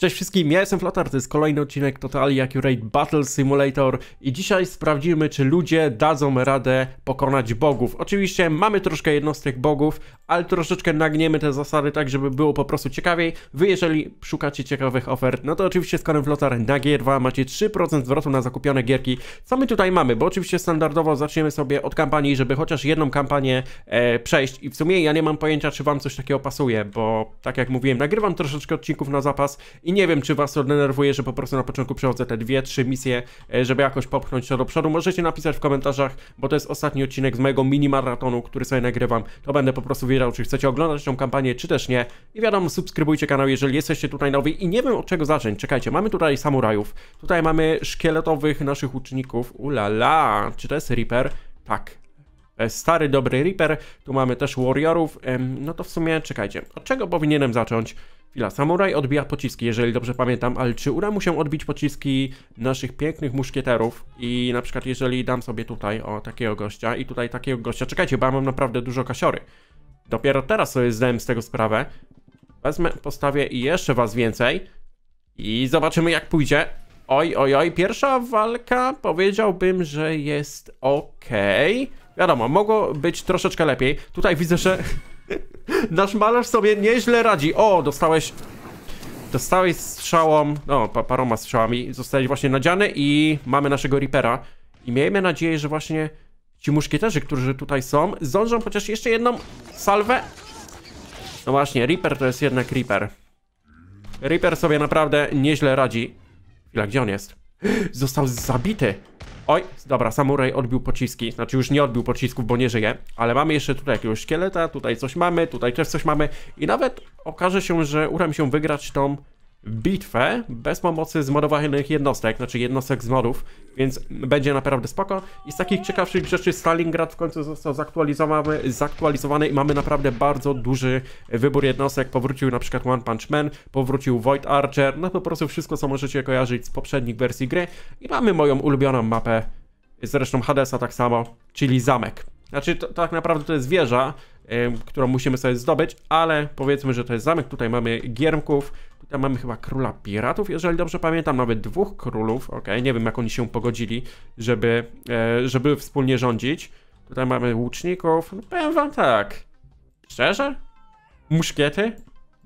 Cześć wszystkim, ja jestem Flotar, to jest kolejny odcinek Totally Accurate Battle Simulator i dzisiaj sprawdzimy, czy ludzie dadzą radę pokonać bogów. Oczywiście mamy troszkę jednostek bogów, ale troszeczkę nagniemy te zasady tak, żeby było po prostu ciekawiej. Wy jeżeli szukacie ciekawych ofert, no to oczywiście z kodem Flotar na G2 macie 3% zwrotu na zakupione gierki. Co my tutaj mamy? Bo oczywiście standardowo zaczniemy sobie od kampanii, żeby chociaż jedną kampanię e, przejść i w sumie ja nie mam pojęcia, czy wam coś takiego pasuje, bo tak jak mówiłem, nagrywam troszeczkę odcinków na zapas i nie wiem, czy was to denerwuje, że po prostu na początku przechodzę te dwie, trzy misje, e, żeby jakoś popchnąć to do przodu. Możecie napisać w komentarzach, bo to jest ostatni odcinek z mojego mini maratonu, który sobie nagrywam. To będę po prostu wiedział, czy chcecie oglądać tą kampanię, czy też nie. I wiadomo, subskrybujcie kanał, jeżeli jesteście tutaj nowi i nie wiem od czego zacząć. Czekajcie, mamy tutaj samurajów, tutaj mamy szkieletowych naszych uczników. Ulala, czy to jest Reaper? Tak, e, stary dobry Reaper, tu mamy też Warriorów, no to w sumie czekajcie, od czego powinienem zacząć? Chwila, samuraj odbija pociski, jeżeli dobrze pamiętam, ale czy uda mu się odbić pociski naszych pięknych muszkieterów? I na przykład jeżeli dam sobie tutaj, o, takiego gościa i tutaj takiego gościa, czekajcie, bo ja mam naprawdę dużo kasiory. Dopiero teraz sobie zdałem z tego sprawę. Wezmę, postawię jeszcze was więcej i zobaczymy jak pójdzie. Oj, oj, oj, pierwsza walka powiedziałbym, że jest ok. Wiadomo, mogło być troszeczkę lepiej. Tutaj widzę, że Nasz malarz sobie nieźle radzi. O, dostałeś... Dostałeś strzałą... No, pa paroma strzałami. Zostałeś właśnie nadziany i mamy naszego Reapera. I miejmy nadzieję, że właśnie ci muszkieterzy, którzy tutaj są, zdążą chociaż jeszcze jedną salwę. No właśnie, Reaper to jest jednak Reaper. Reaper sobie naprawdę nieźle radzi. Chwila, gdzie on jest? Został zabity. Oj, dobra, samuraj odbił pociski. Znaczy już nie odbił pocisków, bo nie żyje. Ale mamy jeszcze tutaj jakiegoś szkieleta, tutaj coś mamy, tutaj też coś mamy. I nawet okaże się, że uda mi się wygrać tą bitwę bez pomocy zmodowanych jednostek, znaczy jednostek z modów, więc będzie naprawdę spoko. I z takich ciekawszych rzeczy Stalingrad w końcu został zaktualizowany, zaktualizowany i mamy naprawdę bardzo duży wybór jednostek. Powrócił na przykład One Punch Man, powrócił Void Archer, no po prostu wszystko co możecie kojarzyć z poprzednich wersji gry. I mamy moją ulubioną mapę, zresztą Hadesa tak samo, czyli zamek. Znaczy to, tak naprawdę to jest wieża, którą musimy sobie zdobyć, ale powiedzmy, że to jest zamek. Tutaj mamy giermków, tam mamy chyba króla piratów, jeżeli dobrze pamiętam, nawet dwóch królów, ok, nie wiem jak oni się pogodzili, żeby, e, żeby wspólnie rządzić. Tutaj mamy łuczników, no, powiem wam tak, szczerze, muszkiety,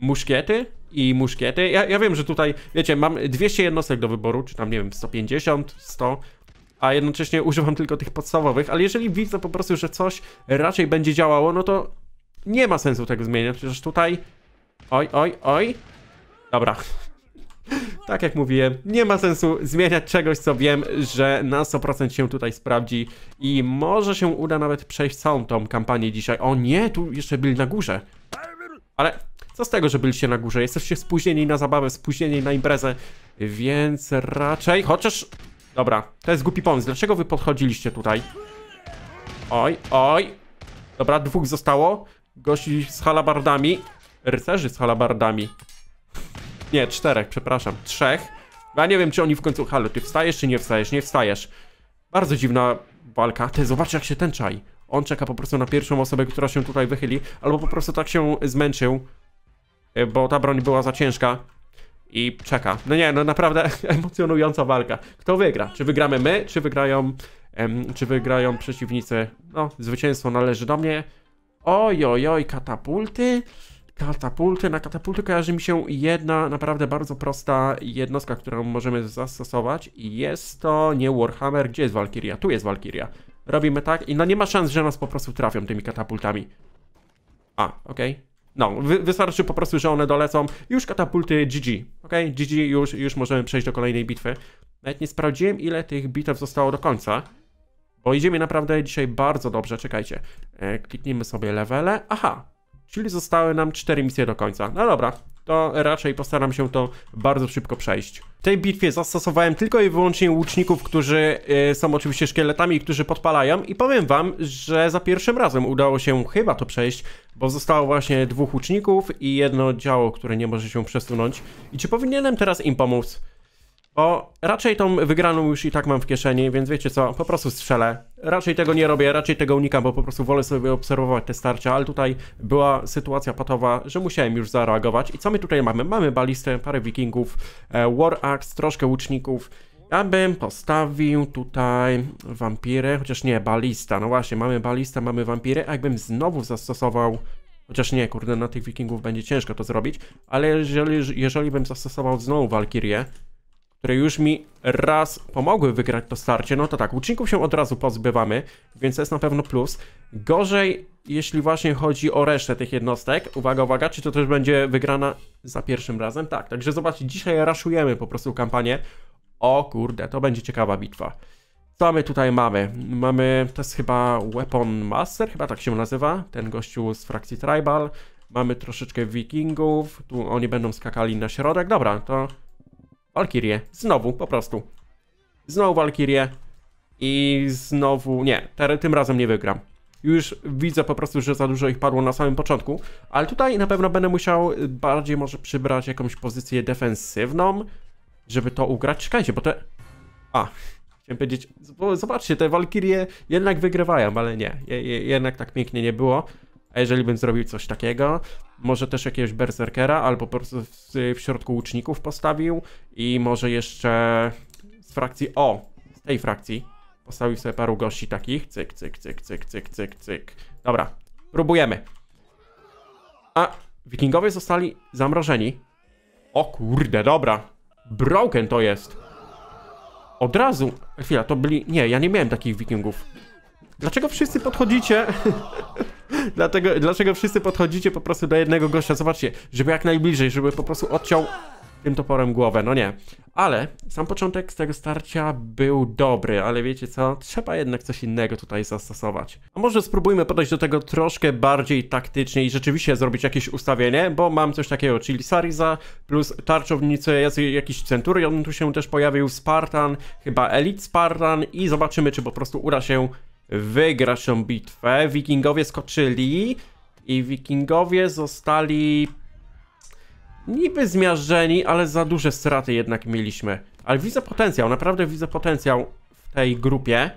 muszkiety i muszkiety. Ja, ja wiem, że tutaj, wiecie, mam 200 jednostek do wyboru, czy tam, nie wiem, 150, 100, a jednocześnie używam tylko tych podstawowych, ale jeżeli widzę po prostu, że coś raczej będzie działało, no to nie ma sensu tego zmieniać, przecież tutaj... Oj, oj, oj, Dobra. Tak jak mówiłem, nie ma sensu zmieniać czegoś, co wiem, że na 100% się tutaj sprawdzi i może się uda nawet przejść całą tą kampanię dzisiaj. O nie, tu jeszcze byli na górze. Ale co z tego, że byliście na górze? Jesteście spóźnieni na zabawę, spóźnieni na imprezę, więc raczej... Chociaż... Dobra, to jest głupi pomysł. Dlaczego wy podchodziliście tutaj? Oj, oj. Dobra, dwóch zostało. Gości z halabardami. Rycerzy z halabardami. Nie, czterech, przepraszam. Trzech. No ja nie wiem, czy oni w końcu... Halo, ty wstajesz, czy nie wstajesz? Nie wstajesz. Bardzo dziwna walka. Ty, zobacz, jak się ten czai. On czeka po prostu na pierwszą osobę, która się tutaj wychyli. Albo po prostu tak się zmęczył, e, bo ta broń była za ciężka. I czeka. No nie, no naprawdę emocjonująca walka. Kto wygra? Czy wygramy my, czy wygrają... Em, czy wygrają przeciwnicy? No, zwycięstwo należy do mnie. Oj, oj, oj, katapulty. Katapulty. Na katapulty kojarzy mi się jedna naprawdę bardzo prosta jednostka, którą możemy zastosować. Jest to nie Warhammer. Gdzie jest Walkiria? Tu jest Walkiria. Robimy tak i no nie ma szans, że nas po prostu trafią tymi katapultami. A, okej. Okay. No, wy wystarczy po prostu, że one dolecą. Już katapulty GG, ok? GG, już, już możemy przejść do kolejnej bitwy. Nawet nie sprawdziłem, ile tych bitew zostało do końca. Bo idziemy naprawdę dzisiaj bardzo dobrze, czekajcie. E, kliknijmy sobie levele. Aha, Czyli zostały nam 4 misje do końca. No dobra, to raczej postaram się to bardzo szybko przejść. W tej bitwie zastosowałem tylko i wyłącznie łuczników, którzy e, są oczywiście szkieletami, którzy podpalają i powiem wam, że za pierwszym razem udało się chyba to przejść, bo zostało właśnie dwóch łuczników i jedno działo, które nie może się przesunąć. I czy powinienem teraz im pomóc? Bo raczej tą wygraną już i tak mam w kieszeni, więc wiecie co, po prostu strzelę. Raczej tego nie robię, raczej tego unikam, bo po prostu wolę sobie obserwować te starcia, ale tutaj była sytuacja patowa, że musiałem już zareagować. I co my tutaj mamy? Mamy balistę, parę wikingów, e, war axe, troszkę łuczników. Ja bym postawił tutaj wampirę, chociaż nie, balista. No właśnie, mamy balista, mamy wampirę, a jakbym znowu zastosował Chociaż nie, kurde, na tych wikingów będzie ciężko to zrobić, ale jeżeli, jeżeli bym zastosował znowu walkirię, które już mi raz pomogły wygrać to starcie, no to tak, łuczników się od razu pozbywamy, więc to jest na pewno plus. Gorzej, jeśli właśnie chodzi o resztę tych jednostek. Uwaga, uwaga, czy to też będzie wygrana za pierwszym razem? Tak, także zobaczcie, dzisiaj raszujemy po prostu kampanię. O kurde, to będzie ciekawa bitwa. Co my tutaj mamy? Mamy, to jest chyba Weapon Master, chyba tak się nazywa, ten gościu z frakcji Tribal. Mamy troszeczkę wikingów, tu oni będą skakali na środek. Dobra, to Walkirię. Znowu, po prostu. Znowu Walkirię. I znowu... Nie, tym razem nie wygram. Już widzę po prostu, że za dużo ich padło na samym początku. Ale tutaj na pewno będę musiał bardziej może przybrać jakąś pozycję defensywną, żeby to ugrać. Czekajcie, bo te... A, chciałem powiedzieć... Zobaczcie, te Walkirie jednak wygrywają, ale nie. Je, je, jednak tak pięknie nie było. A jeżeli bym zrobił coś takiego, może też jakiegoś berserkera, albo po prostu w, w środku łuczników postawił i może jeszcze z frakcji O, z tej frakcji, postawił sobie paru gości takich. Cyk, cyk, cyk, cyk, cyk, cyk, cyk. Dobra, próbujemy. A wikingowie zostali zamrożeni. O kurde, dobra. Broken to jest. Od razu. Chwila, to byli... Nie, ja nie miałem takich wikingów. Dlaczego wszyscy podchodzicie? Dlatego, dlaczego wszyscy podchodzicie po prostu do jednego gościa? Zobaczcie, żeby jak najbliżej, żeby po prostu odciął tym toporem głowę, no nie. Ale sam początek z tego starcia był dobry, ale wiecie co? Trzeba jednak coś innego tutaj zastosować. A może spróbujmy podejść do tego troszkę bardziej taktycznie i rzeczywiście zrobić jakieś ustawienie, bo mam coś takiego, czyli Sariza plus tarczownicę, jest jakiś Centurion tu się też pojawił, Spartan, chyba Elite Spartan i zobaczymy, czy po prostu uda się wygrasz tą bitwę. Wikingowie skoczyli i wikingowie zostali niby zmiażdżeni, ale za duże straty jednak mieliśmy. Ale widzę potencjał, naprawdę widzę potencjał w tej grupie.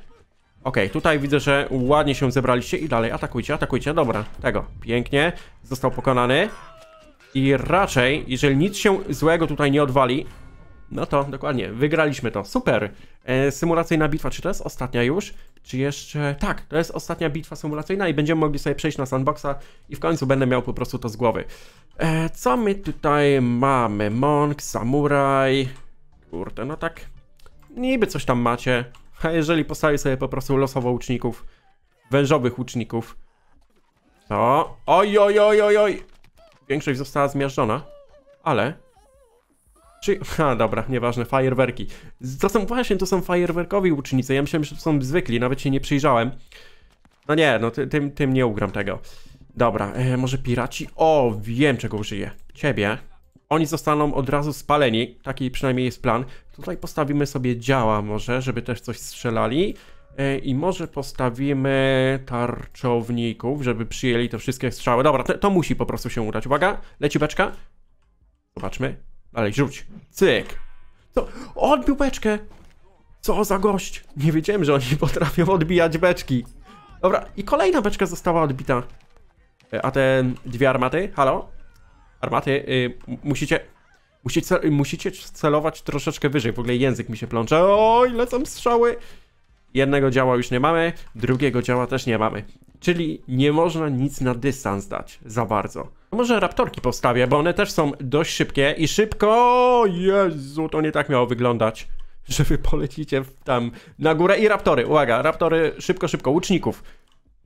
Okej, okay, tutaj widzę, że ładnie się zebraliście i dalej atakujcie, atakujcie, dobra, tego, pięknie, został pokonany. I raczej, jeżeli nic się złego tutaj nie odwali, no to dokładnie, wygraliśmy to, super. E, symulacyjna bitwa, czy to jest ostatnia już? czy jeszcze... Tak, to jest ostatnia bitwa symulacyjna i będziemy mogli sobie przejść na sandboxa i w końcu będę miał po prostu to z głowy. E, co my tutaj mamy? Monk, samuraj... Kurde, no tak... Niby coś tam macie. A jeżeli postawię sobie po prostu losowo łuczników, wężowych łuczników, to... Oj, oj, oj, oj, oj! Większość została zmiażdżona, ale czy... Ha, dobra, nieważne, fajerwerki. To są właśnie, to są fajerwerkowi łucznicy, ja myślałem, że to są zwykli, nawet się nie przyjrzałem. No nie, no ty, tym, tym nie ugram tego. Dobra, e, może piraci? O, wiem czego użyję. Ciebie. Oni zostaną od razu spaleni, taki przynajmniej jest plan. Tutaj postawimy sobie działa może, żeby też coś strzelali. E, I może postawimy tarczowników, żeby przyjęli te wszystkie strzały. Dobra, to, to musi po prostu się udać. Uwaga, leci beczka. Zobaczmy. Ale rzuć. Cyk. Co? Odbił beczkę. Co za gość. Nie wiedziałem, że oni potrafią odbijać beczki. Dobra, i kolejna beczka została odbita. E, a te dwie armaty? Halo? Armaty? Yy, musicie... Musicie, y, musicie celować troszeczkę wyżej. W ogóle język mi się plącze. Oj, lecą strzały. Jednego działa już nie mamy, drugiego działa też nie mamy. Czyli nie można nic na dystans dać za bardzo. Może raptorki postawię, bo one też są dość szybkie i szybko... Jezu, to nie tak miało wyglądać że wy polecicie tam na górę i raptory, uwaga, raptory, szybko, szybko, łuczników.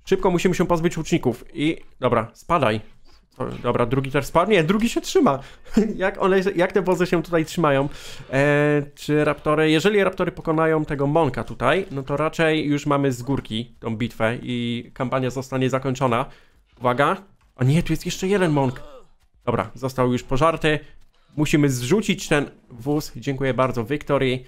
Szybko musimy się pozbyć łuczników i... Dobra, spadaj. Dobra, drugi też spadł. Nie, drugi się trzyma. jak, one, jak te wozy się tutaj trzymają? E, czy raptory, jeżeli raptory pokonają tego Monka tutaj, no to raczej już mamy z górki tą bitwę i kampania zostanie zakończona. Uwaga. O nie, tu jest jeszcze jeden Monk. Dobra, został już pożarty. Musimy zrzucić ten wóz. Dziękuję bardzo Victory.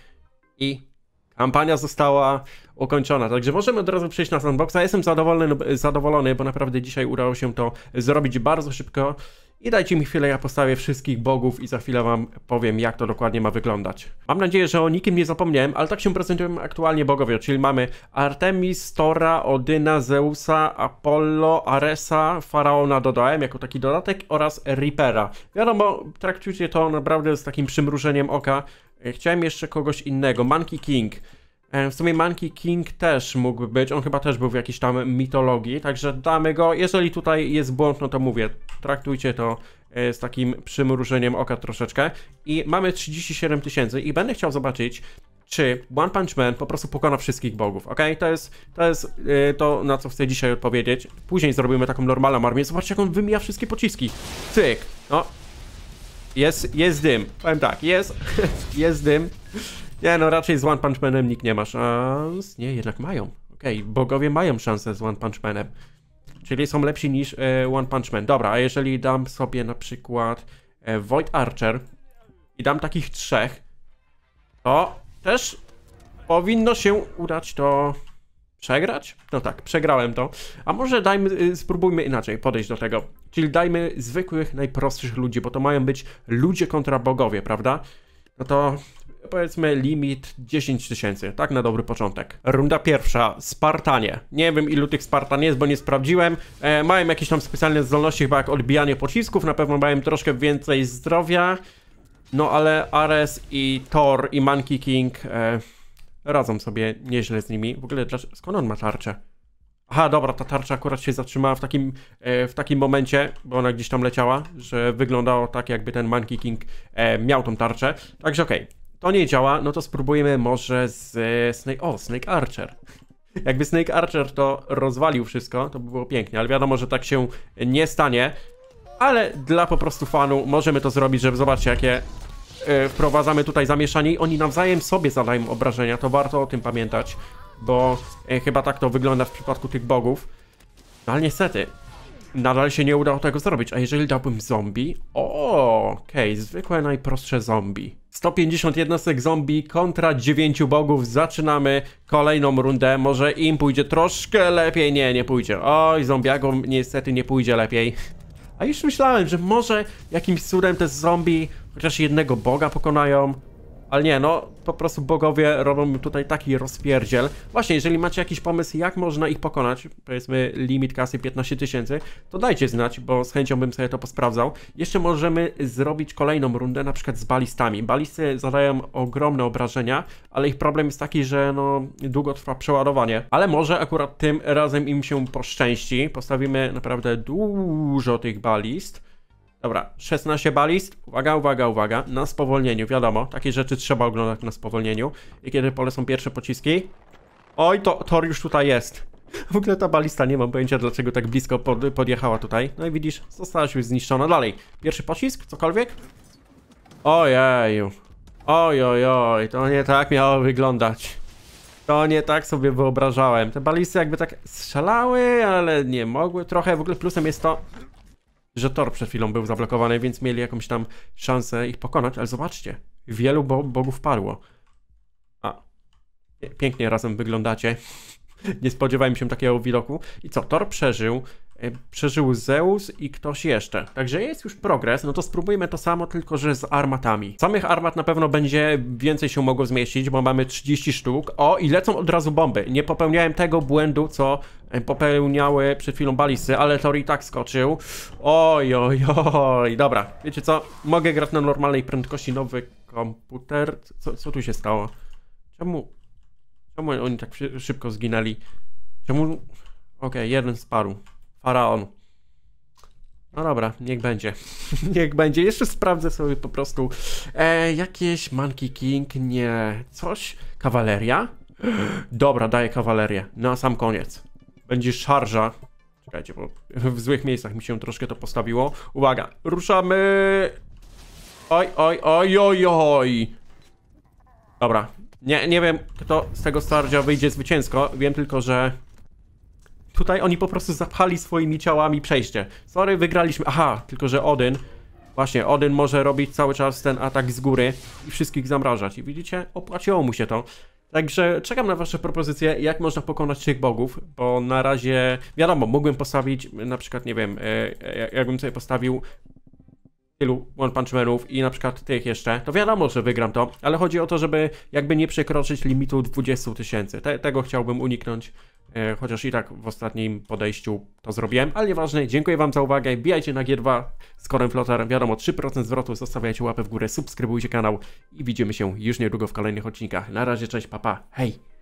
i Kampania została ukończona, także możemy od razu przejść na sandboxa. Jestem zadowolony, no, zadowolony, bo naprawdę dzisiaj udało się to zrobić bardzo szybko. I dajcie mi chwilę, ja postawię wszystkich bogów i za chwilę wam powiem, jak to dokładnie ma wyglądać. Mam nadzieję, że o nikim nie zapomniałem, ale tak się prezentują aktualnie bogowie, czyli mamy Artemis, Tora, Odyna, Zeusa, Apollo, Aresa, Faraona dodałem jako taki dodatek oraz Reapera. Wiadomo, traktujcie to naprawdę z takim przymrużeniem oka, E, chciałem jeszcze kogoś innego, Monkey King. E, w sumie Monkey King też mógłby być, on chyba też był w jakiejś tam mitologii, także damy go. Jeżeli tutaj jest błąd, no to mówię, traktujcie to e, z takim przymrużeniem oka troszeczkę. I mamy 37 tysięcy i będę chciał zobaczyć, czy One Punch Man po prostu pokona wszystkich bogów, ok? To jest, to, jest to, na co chcę dzisiaj odpowiedzieć. Później zrobimy taką normalną armię. Zobaczcie, jak on wymija wszystkie pociski. Cyk. No, jest, jest dym. Powiem tak, jest, jest dym. Nie no, raczej z One Punch Manem nikt nie ma szans. Nie, jednak mają. Okej, okay, bogowie mają szansę z One Punch Manem. Czyli są lepsi niż e, One Punch Man. Dobra, a jeżeli dam sobie na przykład e, Void Archer i dam takich trzech, to też powinno się udać to... Przegrać? No tak, przegrałem to. A może dajmy, y, spróbujmy inaczej podejść do tego. Czyli dajmy zwykłych, najprostszych ludzi, bo to mają być ludzie kontra bogowie, prawda? No to powiedzmy limit 10 tysięcy, tak na dobry początek. Runda pierwsza, Spartanie. Nie wiem ilu tych Spartan jest, bo nie sprawdziłem. E, mają jakieś tam specjalne zdolności, chyba jak odbijanie pocisków, na pewno mają troszkę więcej zdrowia. No ale Ares i Thor i Monkey King... E, radzą sobie nieźle z nimi. W ogóle skąd on ma tarczę? Aha, dobra, ta tarcza akurat się zatrzymała w takim, e, w takim momencie, bo ona gdzieś tam leciała, że wyglądało tak, jakby ten Monkey King e, miał tą tarczę. Także okej, okay. to nie działa, no to spróbujemy może z e, Snake... O, Snake Archer. Jakby Snake Archer to rozwalił wszystko, to by było pięknie, ale wiadomo, że tak się nie stanie. Ale dla po prostu fanu możemy to zrobić, żeby zobaczyć jakie E, wprowadzamy tutaj zamieszanie i oni nawzajem sobie zadają obrażenia, to warto o tym pamiętać, bo e, chyba tak to wygląda w przypadku tych bogów. No ale niestety, nadal się nie udało tego zrobić, a jeżeli dałbym zombie... O, okej, okay, zwykłe najprostsze zombie. 150 jednostek zombie kontra 9 bogów, zaczynamy kolejną rundę, może im pójdzie troszkę lepiej, nie, nie pójdzie. Oj, zombiakom niestety nie pójdzie lepiej. A już myślałem, że może jakimś cudem te zombie Chociaż jednego boga pokonają. Ale nie, no po prostu bogowie robią tutaj taki rozpierdziel. Właśnie, jeżeli macie jakiś pomysł, jak można ich pokonać, powiedzmy limit kasy 15 tysięcy, to dajcie znać, bo z chęcią bym sobie to posprawdzał. Jeszcze możemy zrobić kolejną rundę, na przykład z balistami. Balisty zadają ogromne obrażenia, ale ich problem jest taki, że no długo trwa przeładowanie. Ale może akurat tym razem im się poszczęści. Postawimy naprawdę dużo tych balist. Dobra, 16 balist. Uwaga, uwaga, uwaga. Na spowolnieniu, wiadomo. Takie rzeczy trzeba oglądać na spowolnieniu. I kiedy polecą pierwsze pociski... Oj, to tor już tutaj jest. W ogóle ta balista, nie mam pojęcia dlaczego tak blisko pod, podjechała tutaj. No i widzisz, została już zniszczona. Dalej, pierwszy pocisk, cokolwiek? Ojeju. Oj, oj, oj, to nie tak miało wyglądać. To nie tak sobie wyobrażałem. Te balisty jakby tak strzelały, ale nie mogły trochę. W ogóle plusem jest to, że tor przed chwilą był zablokowany, więc mieli jakąś tam szansę ich pokonać, ale zobaczcie, wielu bo bogów padło. A, pięknie razem wyglądacie. Nie spodziewałem się takiego widoku. I co, Tor przeżył, Y, przeżył Zeus i ktoś jeszcze. Także jest już progres, no to spróbujmy to samo, tylko że z armatami. Samych armat na pewno będzie więcej się mogło zmieścić, bo mamy 30 sztuk. O, i lecą od razu bomby. Nie popełniałem tego błędu, co y, popełniały przed chwilą balisy, ale Tori i tak skoczył. Oj, oj, oj, dobra. Wiecie co? Mogę grać na normalnej prędkości, nowy komputer. Co, co tu się stało? Czemu? Czemu oni tak szybko zginęli? Czemu? Okej, okay, jeden z paru. Faraon. No dobra, niech będzie. niech będzie. Jeszcze sprawdzę sobie po prostu e, jakieś Monkey King, nie, coś. Kawaleria? Dobra, daję kawalerię. Na sam koniec. Będzie szarża. Czekajcie, bo w złych miejscach mi się troszkę to postawiło. Uwaga, ruszamy! Oj, oj, oj, oj, oj! Dobra. Nie, nie wiem, kto z tego starcia wyjdzie zwycięsko. Wiem tylko, że Tutaj oni po prostu zapchali swoimi ciałami przejście. Sorry, wygraliśmy. Aha, tylko że Odyn... Właśnie, Odyn może robić cały czas ten atak z góry i wszystkich zamrażać. I widzicie, opłaciło mu się to. Także czekam na wasze propozycje, jak można pokonać tych bogów, bo na razie, wiadomo, mógłbym postawić, na przykład, nie wiem, e, e, jakbym sobie postawił tylu One Punch Manów i na przykład tych jeszcze, to wiadomo, że wygram to, ale chodzi o to, żeby jakby nie przekroczyć limitu 20 tysięcy. Te, tego chciałbym uniknąć. E, chociaż i tak w ostatnim podejściu to zrobiłem, ale nieważne, dziękuję Wam za uwagę, bijajcie na G2 z korem Flotar, wiadomo 3% zwrotu, zostawiajcie łapę w górę, subskrybujcie kanał i widzimy się już niedługo w kolejnych odcinkach. Na razie, cześć, papa, pa, hej!